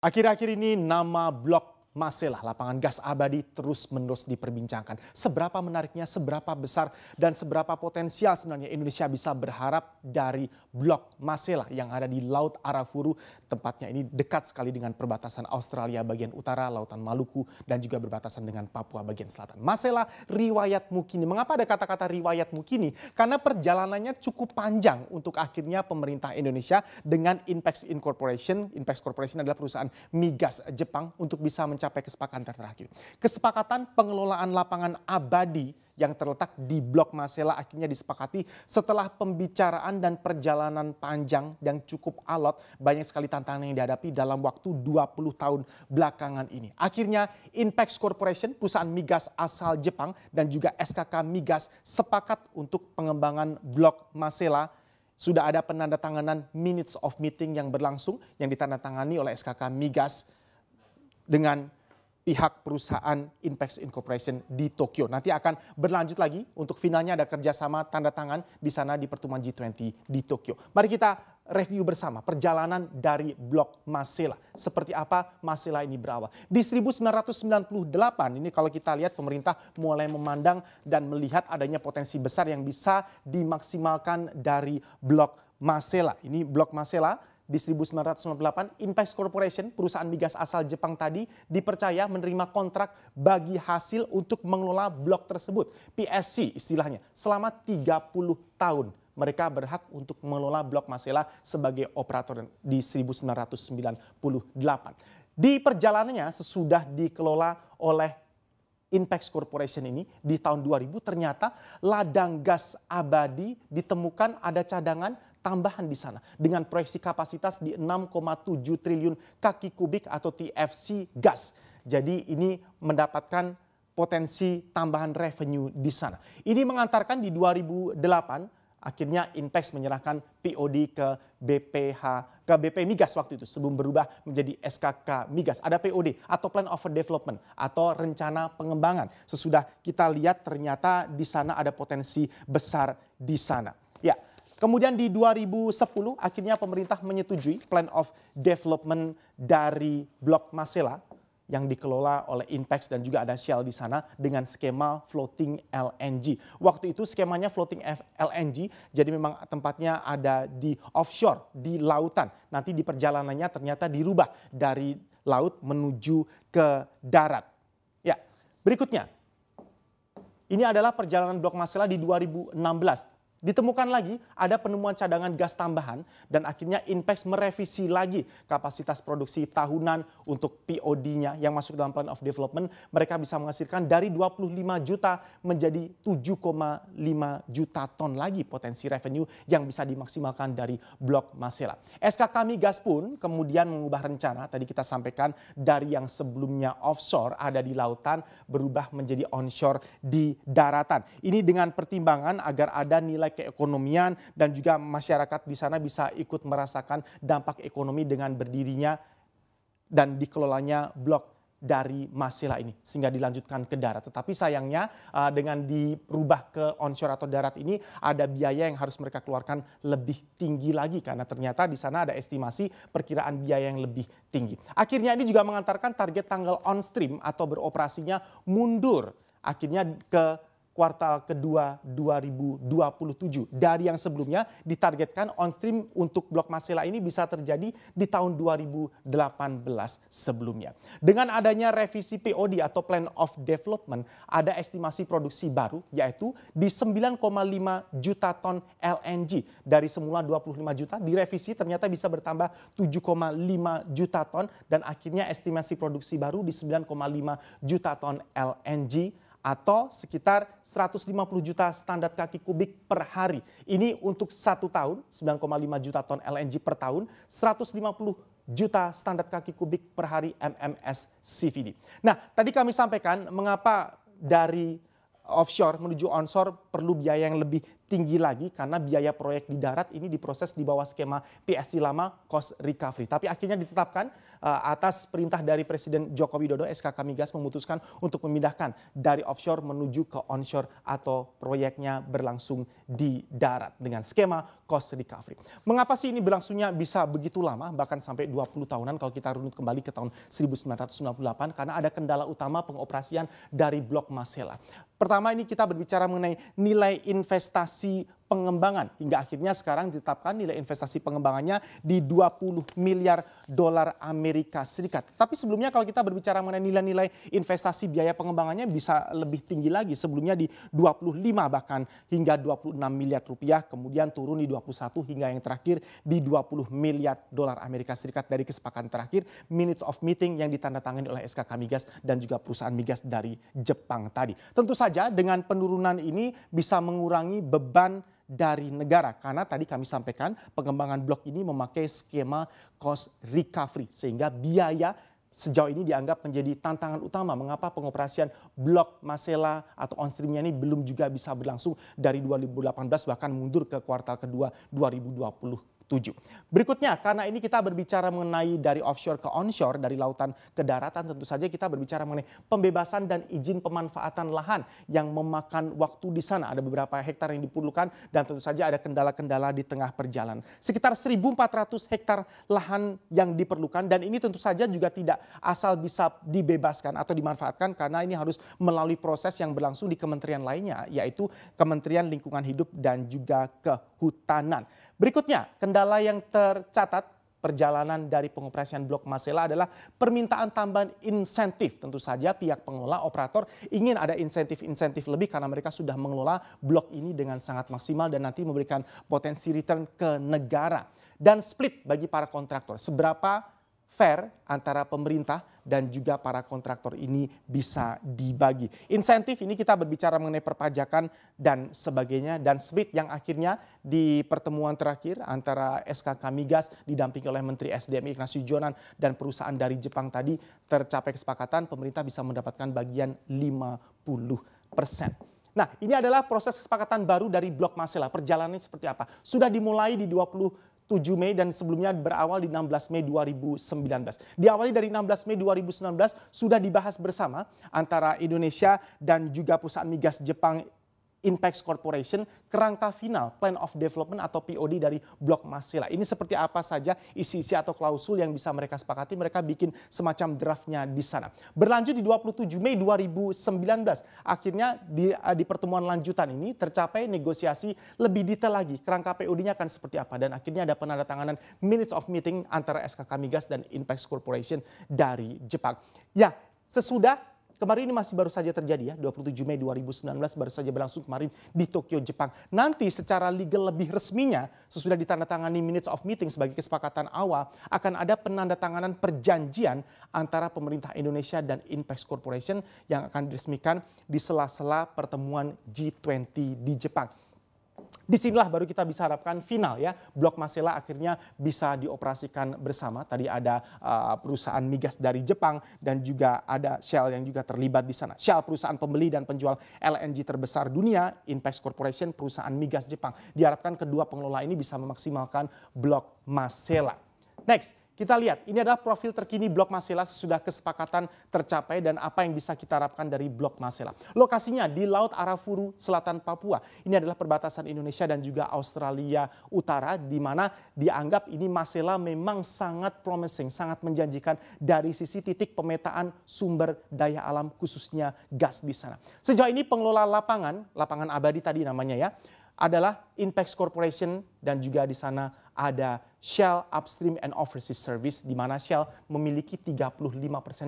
Akhir-akhir ini nama blok masihlah lapangan gas abadi terus-menerus diperbincangkan. Seberapa menariknya, seberapa besar, dan seberapa potensial sebenarnya Indonesia bisa berharap dari blok Masela yang ada di Laut Arafuru. Tempatnya ini dekat sekali dengan perbatasan Australia bagian utara, Lautan Maluku, dan juga berbatasan dengan Papua bagian selatan. Masela, riwayat Mukini. Mengapa ada kata-kata riwayat Mukini? Karena perjalanannya cukup panjang untuk akhirnya pemerintah Indonesia dengan Inpex Incorporation, Inpex Corporation adalah perusahaan migas Jepang untuk bisa mencapai mencapai kesepakatan terakhir. Kesepakatan pengelolaan lapangan abadi yang terletak di Blok Masela akhirnya disepakati setelah pembicaraan dan perjalanan panjang yang cukup alot banyak sekali tantangan yang dihadapi dalam waktu 20 tahun belakangan ini. Akhirnya Inpex Corporation, perusahaan migas asal Jepang dan juga SKK Migas sepakat untuk pengembangan Blok Masela sudah ada penandatanganan minutes of meeting yang berlangsung yang ditandatangani oleh SKK Migas dengan pihak perusahaan Invex Incorporation di Tokyo. Nanti akan berlanjut lagi untuk finalnya ada kerjasama tanda tangan di sana di pertemuan G20 di Tokyo. Mari kita review bersama perjalanan dari blok Masela. Seperti apa Masela ini berawal. Di 1998 ini kalau kita lihat pemerintah mulai memandang dan melihat adanya potensi besar yang bisa dimaksimalkan dari blok Masela. Ini blok Masela di 1998, Inpex Corporation, perusahaan migas asal Jepang tadi, dipercaya menerima kontrak bagi hasil untuk mengelola blok tersebut, PSC istilahnya, selama 30 tahun. Mereka berhak untuk mengelola blok Masela sebagai operator di 1998. Di perjalanannya sesudah dikelola oleh Impact Corporation ini di tahun 2000 ternyata ladang gas abadi ditemukan ada cadangan tambahan di sana dengan proyeksi kapasitas di 6,7 triliun kaki kubik atau TFC gas. Jadi ini mendapatkan potensi tambahan revenue di sana. Ini mengantarkan di 2008 akhirnya Inpex menyerahkan POD ke BPH ke BP Migas waktu itu sebelum berubah menjadi SKK Migas. Ada POD atau Plan of Development atau rencana pengembangan. Sesudah kita lihat ternyata di sana ada potensi besar di sana. Ya, Kemudian di 2010 akhirnya pemerintah menyetujui plan of development dari Blok Masela yang dikelola oleh Inpex dan juga ada Shell di sana dengan skema floating LNG. Waktu itu skemanya floating LNG, jadi memang tempatnya ada di offshore, di lautan. Nanti di perjalanannya ternyata dirubah dari laut menuju ke darat. Ya, berikutnya. Ini adalah perjalanan Blok Masela di 2016. Ditemukan lagi ada penemuan cadangan gas tambahan dan akhirnya Inpex merevisi lagi kapasitas produksi tahunan untuk POD-nya yang masuk dalam Plan of Development. Mereka bisa menghasilkan dari 25 juta menjadi 7,5 juta ton lagi potensi revenue yang bisa dimaksimalkan dari Blok Masela. SK kami gas pun kemudian mengubah rencana tadi kita sampaikan dari yang sebelumnya offshore ada di lautan berubah menjadi onshore di daratan. Ini dengan pertimbangan agar ada nilai keekonomian dan juga masyarakat di sana bisa ikut merasakan dampak ekonomi dengan berdirinya dan dikelolanya blok dari Masila ini sehingga dilanjutkan ke darat. Tetapi sayangnya uh, dengan dirubah ke onshore atau darat ini ada biaya yang harus mereka keluarkan lebih tinggi lagi karena ternyata di sana ada estimasi perkiraan biaya yang lebih tinggi. Akhirnya ini juga mengantarkan target tanggal on stream atau beroperasinya mundur akhirnya ke kuartal kedua 2027 dari yang sebelumnya ditargetkan on stream untuk Blok Masela ini bisa terjadi di tahun 2018 sebelumnya. Dengan adanya revisi POD atau Plan of Development ada estimasi produksi baru yaitu di 9,5 juta ton LNG dari semula 25 juta direvisi ternyata bisa bertambah 7,5 juta ton dan akhirnya estimasi produksi baru di 9,5 juta ton LNG atau sekitar 150 juta standar kaki kubik per hari. Ini untuk satu tahun 9,5 juta ton LNG per tahun, 150 juta standar kaki kubik per hari MMS CVD. Nah, tadi kami sampaikan mengapa dari offshore menuju onshore perlu biaya yang lebih tinggi lagi karena biaya proyek di darat ini diproses di bawah skema PSC lama cost recovery. Tapi akhirnya ditetapkan uh, atas perintah dari Presiden Joko Widodo SKK Migas memutuskan untuk memindahkan dari offshore menuju ke onshore atau proyeknya berlangsung di darat dengan skema cost recovery. Mengapa sih ini berlangsungnya bisa begitu lama bahkan sampai 20 tahunan kalau kita runut kembali ke tahun 1998 karena ada kendala utama pengoperasian dari Blok Masela. Pertama ini kita berbicara mengenai nilai investasi see pengembangan hingga akhirnya sekarang ditetapkan nilai investasi pengembangannya di 20 miliar dolar Amerika Serikat. Tapi sebelumnya kalau kita berbicara mengenai nilai-nilai investasi biaya pengembangannya bisa lebih tinggi lagi sebelumnya di 25 bahkan hingga 26 miliar rupiah kemudian turun di 21 hingga yang terakhir di 20 miliar dolar Amerika Serikat dari kesepakatan terakhir minutes of meeting yang ditandatangani oleh SKK Migas dan juga perusahaan migas dari Jepang tadi. Tentu saja dengan penurunan ini bisa mengurangi beban dari negara. Karena tadi kami sampaikan pengembangan blok ini memakai skema cost recovery sehingga biaya sejauh ini dianggap menjadi tantangan utama mengapa pengoperasian blok Masela atau Onstreamnya ini belum juga bisa berlangsung dari 2018 bahkan mundur ke kuartal kedua 2020 7. Berikutnya, karena ini kita berbicara mengenai dari offshore ke onshore, dari lautan ke daratan, tentu saja kita berbicara mengenai pembebasan dan izin pemanfaatan lahan yang memakan waktu di sana. Ada beberapa hektar yang diperlukan dan tentu saja ada kendala-kendala di tengah perjalanan. Sekitar 1.400 hektar lahan yang diperlukan dan ini tentu saja juga tidak asal bisa dibebaskan atau dimanfaatkan karena ini harus melalui proses yang berlangsung di kementerian lainnya, yaitu Kementerian Lingkungan Hidup dan juga Kehutanan. Berikutnya, kendala yang tercatat perjalanan dari pengoperasian Blok Masela adalah permintaan tambahan insentif. Tentu saja pihak pengelola operator ingin ada insentif-insentif lebih karena mereka sudah mengelola blok ini dengan sangat maksimal dan nanti memberikan potensi return ke negara. Dan split bagi para kontraktor, seberapa fair antara pemerintah dan juga para kontraktor ini bisa dibagi. Insentif ini kita berbicara mengenai perpajakan dan sebagainya dan split yang akhirnya di pertemuan terakhir antara SKK Migas didampingi oleh Menteri SDM Ignasi Jonan dan perusahaan dari Jepang tadi tercapai kesepakatan pemerintah bisa mendapatkan bagian 50 persen. Nah, ini adalah proses kesepakatan baru dari Blok Masela. Perjalanannya seperti apa? Sudah dimulai di 20 7 Mei dan sebelumnya berawal di 16 Mei 2019. Diawali dari 16 Mei 2019 sudah dibahas bersama antara Indonesia dan juga perusahaan migas Jepang Impact Corporation kerangka final Plan of Development atau POD dari Blok Masila Ini seperti apa saja isi-isi atau klausul yang bisa mereka sepakati, mereka bikin semacam draftnya di sana. Berlanjut di 27 Mei 2019, akhirnya di, eh, di pertemuan lanjutan ini tercapai negosiasi lebih detail lagi kerangka POD-nya akan seperti apa dan akhirnya ada penandatanganan Minutes of Meeting antara SKK Migas dan Impact Corporation dari Jepang. Ya, sesudah Kemarin ini masih baru saja terjadi ya, 27 Mei 2019 baru saja berlangsung kemarin di Tokyo, Jepang. Nanti secara legal lebih resminya, sesudah ditandatangani minutes of meeting sebagai kesepakatan awal, akan ada penandatanganan perjanjian antara pemerintah Indonesia dan Invest Corporation yang akan diresmikan di sela-sela pertemuan G20 di Jepang disinilah baru kita bisa harapkan final ya. Blok Masela akhirnya bisa dioperasikan bersama. Tadi ada uh, perusahaan migas dari Jepang dan juga ada Shell yang juga terlibat di sana. Shell perusahaan pembeli dan penjual LNG terbesar dunia, Inpex Corporation perusahaan migas Jepang. Diharapkan kedua pengelola ini bisa memaksimalkan blok Masela. Next, kita lihat, ini adalah profil terkini Blok Masela sesudah kesepakatan tercapai dan apa yang bisa kita harapkan dari Blok Masela. Lokasinya di Laut Arafuru, selatan Papua. Ini adalah perbatasan Indonesia dan juga Australia Utara di mana dianggap ini Masela memang sangat promising, sangat menjanjikan dari sisi titik pemetaan sumber daya alam khususnya gas di sana. Sejauh ini pengelola lapangan, lapangan abadi tadi namanya ya, adalah Inpex Corporation dan juga di sana ada Shell Upstream and Overseas Service di mana Shell memiliki 35%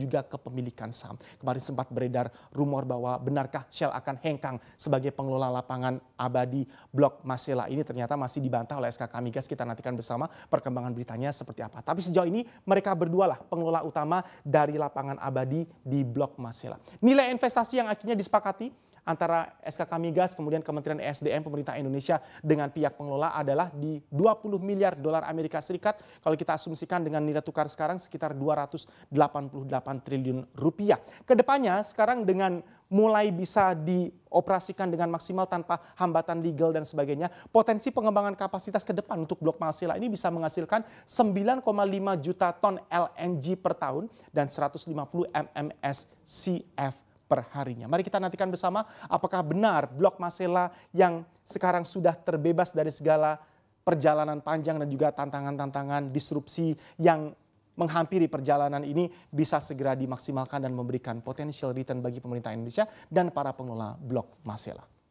juga kepemilikan saham. Kemarin sempat beredar rumor bahwa benarkah Shell akan hengkang sebagai pengelola lapangan abadi Blok Masela ini ternyata masih dibantah oleh SKK Migas. Kita nantikan bersama perkembangan beritanya seperti apa. Tapi sejauh ini mereka berdua lah pengelola utama dari lapangan abadi di Blok Masela. Nilai investasi yang akhirnya disepakati antara SKK Migas kemudian Kementerian ESDM pemerintah Indonesia dengan pihak pengelola adalah di 20 miliar dolar Amerika Serikat kalau kita asumsikan dengan nilai tukar sekarang sekitar 288 triliun rupiah. Kedepannya sekarang dengan mulai bisa dioperasikan dengan maksimal tanpa hambatan legal dan sebagainya. Potensi pengembangan kapasitas ke depan untuk Blok Malsila ini bisa menghasilkan 9,5 juta ton LNG per tahun dan 150 mmscf perharinya. Mari kita nantikan bersama apakah benar blok Masela yang sekarang sudah terbebas dari segala perjalanan panjang dan juga tantangan-tantangan disrupsi yang menghampiri perjalanan ini bisa segera dimaksimalkan dan memberikan potensial return bagi pemerintah Indonesia dan para pengelola blok Masela.